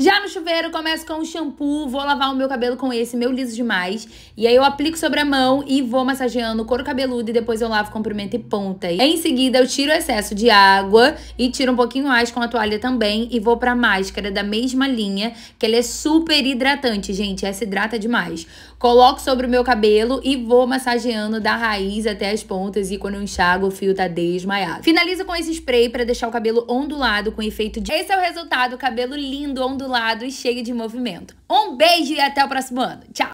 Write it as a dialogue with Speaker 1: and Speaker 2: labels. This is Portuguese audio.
Speaker 1: Já no chuveiro, começo com o shampoo, vou lavar o meu cabelo com esse, meu liso demais. E aí eu aplico sobre a mão e vou massageando o couro cabeludo e depois eu lavo comprimento e ponta. em seguida, eu tiro o excesso de água e tiro um pouquinho mais com a toalha também e vou pra máscara da mesma linha, que ela é super hidratante, gente. Essa hidrata demais. Coloco sobre o meu cabelo e vou massageando da raiz até as pontas e quando eu enxago, o fio tá desmaiado. Finalizo com esse spray pra deixar o cabelo ondulado com efeito de... Esse é o resultado, cabelo lindo, ondulado lado e cheio de movimento. Um beijo e até o próximo ano. Tchau!